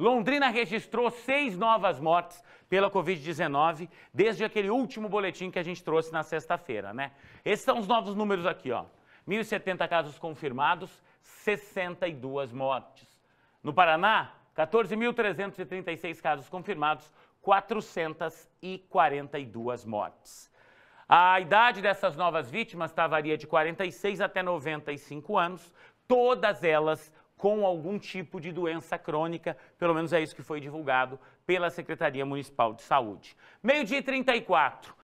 Londrina registrou seis novas mortes pela Covid-19 desde aquele último boletim que a gente trouxe na sexta-feira, né? Esses são os novos números aqui, ó. 1.070 casos confirmados, 62 mortes. No Paraná, 14.336 casos confirmados, 442 mortes. A idade dessas novas vítimas tá, varia de 46 até 95 anos, todas elas com algum tipo de doença crônica, pelo menos é isso que foi divulgado pela Secretaria Municipal de Saúde. Meio-dia e 34.